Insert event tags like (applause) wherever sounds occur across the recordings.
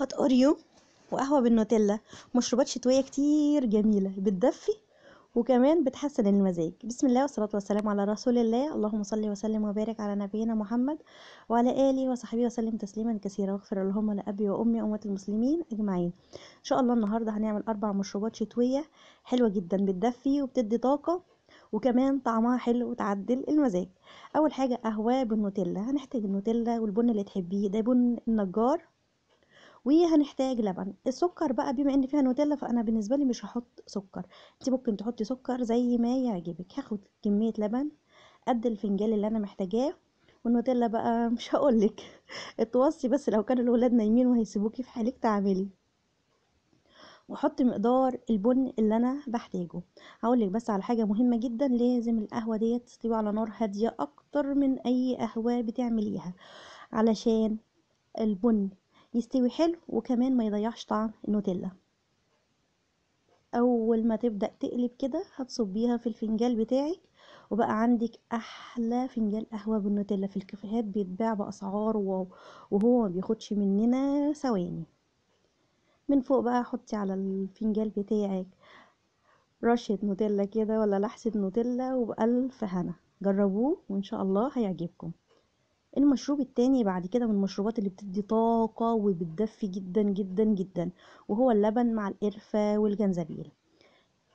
هات اوريو وقهوه بالنوتيلا مشروبات شتويه كتير جميله بتدفي وكمان بتحسن المزاج بسم الله والصلاة والسلام على رسول الله اللهم صل وسلم وبارك على نبينا محمد وعلى آله وصحبه وسلم تسليما كثيرا واغفر اللهم لأبي وأمي وأمة المسلمين أجمعين إن شاء الله النهاردة هنعمل أربع مشروبات شتوية حلوة جدا بتدفي وبتدي طاقة وكمان طعمها حلو وتعدل المزاج أول حاجة قهوة بالنوتيلا هنحتاج النوتيلا والبن اللي تحبيه ده بن النجار وهنحتاج لبن السكر بقى بما ان فيها نوتيلا فانا بالنسبه لي مش هحط سكر انت ممكن تحطي سكر زي ما يعجبك هاخد كميه لبن قد الفنجان اللي انا محتاجاه والنوتيلا بقى (laughs) مش هقولك اتوصي بس لو كان الولاد نايمين وهيسيبوكي في حالك تعملي واحط مقدار البن اللي انا بحتاجه هقول لك بس على حاجه مهمه جدا لازم القهوه ديت تستوي على نار هاديه اكتر من اي قهوه بتعمليها علشان البن يستوي حلو وكمان ما يضيعش طعم النوتيلا اول ما تبدا تقلب كده هتصبيها في الفنجال بتاعك وبقى عندك احلى فنجال قهوه بالنوتيلا في الكافيهات بيتباع باسعار واو وهو ما بياخدش مننا ثواني من فوق بقى حطي على الفنجال بتاعك رشه نوتيلا كده ولا لحسه نوتيلا وبالف هنا جربوه وان شاء الله هيعجبكم المشروب التاني بعد كده من المشروبات اللي بتدي طاقة وبتدفي جدا جدا جدا وهو اللبن مع القرفة والجنزبيل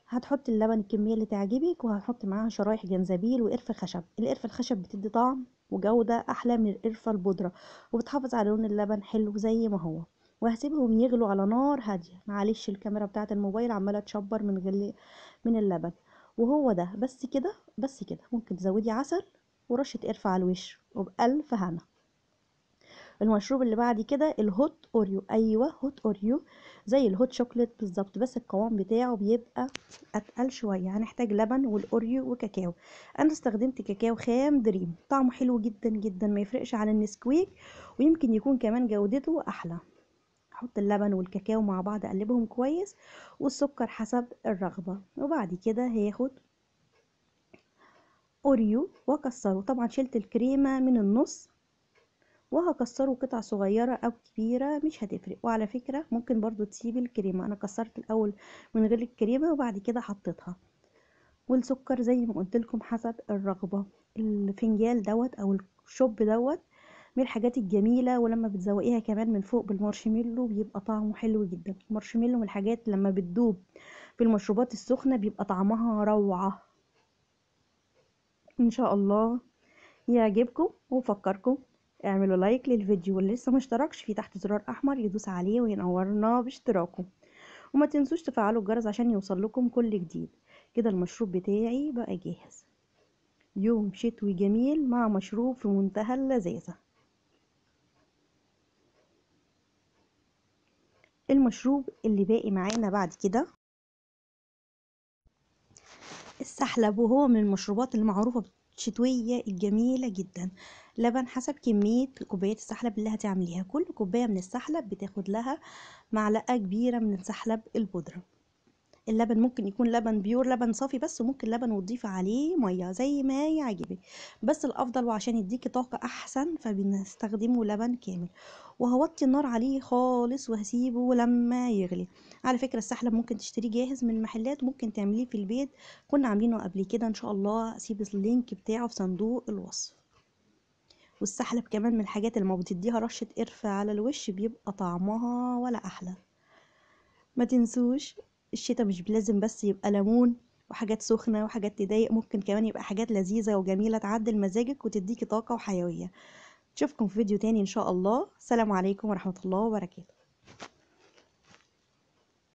هتحط اللبن الكمية اللي تعجبك وهتحط معاها شرايح جنزبيل وقرفة خشب القرفة الخشب بتدي طعم وجودة أحلى من القرفة البودرة وبتحافظ على لون اللبن حلو زي ما هو وهسيبهم يغلوا على نار هادية معلش الكاميرا بتاعت الموبايل عمالة تشبر من غلي من اللبن وهو ده بس كده بس كده ممكن تزودي عسل ورشة قرفة على الوش وبألف هنا المشروب اللي بعد كده الهوت اوريو ايوه هوت اوريو زي الهوت شوكليت بالظبط بس القوام بتاعه بيبقى اتقل شويه هنحتاج لبن والاوريو وكاكاو انا استخدمت كاكاو خام دريم طعمه حلو جدا جدا ما يفرقش عن النسكويك ويمكن يكون كمان جودته احلى احط اللبن والكاكاو مع بعض اقلبهم كويس والسكر حسب الرغبه وبعد كده هاخد أوريو وأكسره طبعا شلت الكريمة من النص وهكسره قطع صغيرة أو كبيرة مش هتفرق وعلى فكرة ممكن برضو تسيب الكريمة أنا كسرت الأول من غير الكريمة وبعد كده حطيتها والسكر زي ما قلت لكم حسب الرغبة الفنجال دوت أو الشوب دوت من الحاجات الجميلة ولما بتزوقيها كمان من فوق بالمارشميلو بيبقى طعمه حلو جدا المارشميلو من الحاجات لما بتدوب في المشروبات السخنة بيبقى طعمها روعة ان شاء الله يعجبكم وفكركم اعملوا لايك للفيديو واللي لسه مشتركش في تحت زرار احمر يدوس عليه وينورنا باشتراكه وما تنسوش تفعلوا الجرس عشان يوصل لكم كل جديد كده المشروب بتاعي بقى جاهز يوم شتوي جميل مع مشروب في منتهى اللذاذة المشروب اللي باقي معانا بعد كده تحلب وهو من المشروبات المعروفة الشتوية الجميلة جدا لبن حسب كمية كوبايات السحلب اللي هتعمليها كل كوباية من السحلب بتاخد لها معلقة كبيرة من سحلب البودرة اللبن ممكن يكون لبن بيور لبن صافي بس وممكن لبن وتضيف عليه ميه زي ما يعجبك بس الافضل وعشان يديكي طاقه احسن فبنستخدمه لبن كامل وهوطي النار عليه خالص وهسيبه لما يغلي على فكره السحلب ممكن تشتريه جاهز من المحلات ممكن تعمليه في البيت كنا عاملينه قبل كده ان شاء الله اسيب اللينك بتاعه في صندوق الوصف والسحلب كمان من الحاجات اللي ما بتديها رشه قرفه على الوش بيبقى طعمها ولا احلى ما تنسوش الشتاء مش لازم بس يبقى ليمون وحاجات سخنة وحاجات تضايق ممكن كمان يبقى حاجات لذيذة وجميلة تعدل مزاجك وتديكي طاقة وحيوية نشوفكم في فيديو تاني ان شاء الله سلام عليكم ورحمة الله وبركاته